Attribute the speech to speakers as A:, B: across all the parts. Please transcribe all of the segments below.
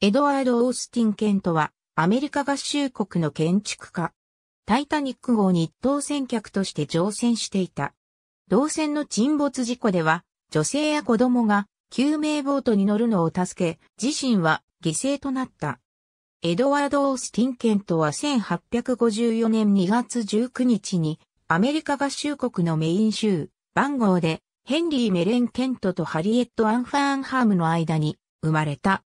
A: エドワード・オースティン・ケントは、アメリカ合衆国の建築家。タイタニック号に一等船客として乗船していた。同船の沈没事故では、女性や子供が救命ボートに乗るのを助け、自身は犠牲となった。エドワード・オースティン・ケントは1854年2月19日に、アメリカ合衆国のメイン州、番号で、ヘンリー・メレン・ケントとハリエット・アンファーンハームの間に生まれた。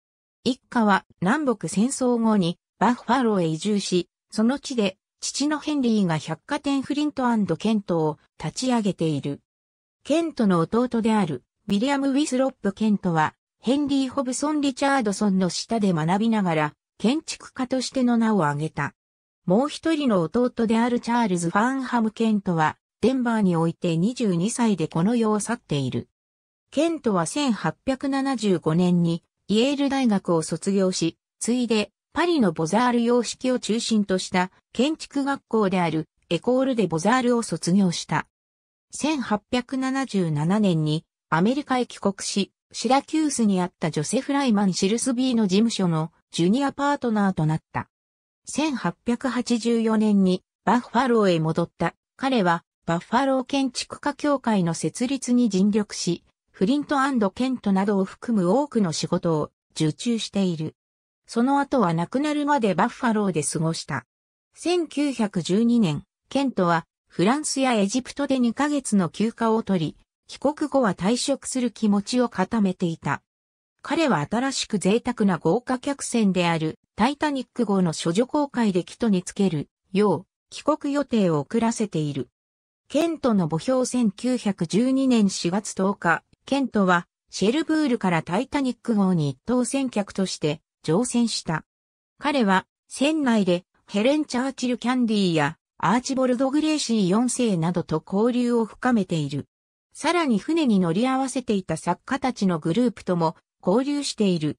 A: 一家は南北戦争後にバッファローへ移住し、その地で父のヘンリーが百貨店フリントケントを立ち上げている。ケントの弟であるウィリアム・ウィスロップ・ケントはヘンリー・ホブソン・リチャードソンの下で学びながら建築家としての名を挙げた。もう一人の弟であるチャールズ・ファンハム・ケントはデンバーにおいて22歳でこの世を去っている。ケントは1875年にイェール大学を卒業し、ついで、パリのボザール様式を中心とした建築学校であるエコールでボザールを卒業した。1877年にアメリカへ帰国し、シラキュースにあったジョセフ・ライマン・シルスビーの事務所のジュニアパートナーとなった。1884年にバッファローへ戻った。彼はバッファロー建築家協会の設立に尽力し、フリントケントなどを含む多くの仕事を受注している。その後は亡くなるまでバッファローで過ごした。1912年、ケントはフランスやエジプトで2ヶ月の休暇を取り、帰国後は退職する気持ちを固めていた。彼は新しく贅沢な豪華客船であるタイタニック号の処女公開でキトにつけるよう帰国予定を遅らせている。ケントの墓標1912年4月10日、ケントはシェルブールからタイタニック号に一等船客として乗船した。彼は船内でヘレン・チャーチル・キャンディーやアーチボルド・グレーシー4世などと交流を深めている。さらに船に乗り合わせていた作家たちのグループとも交流している。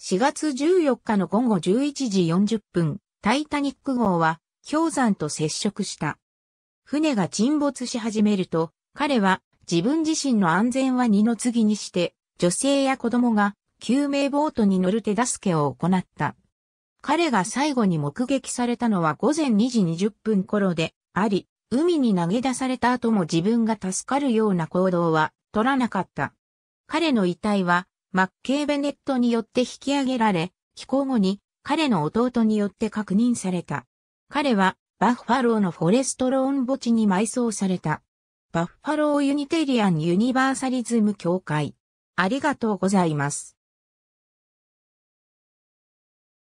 A: 4月14日の午後11時40分、タイタニック号は氷山と接触した。船が沈没し始めると、彼は自分自身の安全は二の次にして、女性や子供が救命ボートに乗る手助けを行った。彼が最後に目撃されたのは午前2時20分頃であり、海に投げ出された後も自分が助かるような行動は取らなかった。彼の遺体はマッケー・ベネットによって引き上げられ、帰港後に彼の弟によって確認された。彼はバッファローのフォレストローン墓地に埋葬された。バッファローユニテリアンユニバーサリズム協会。ありがとうございます。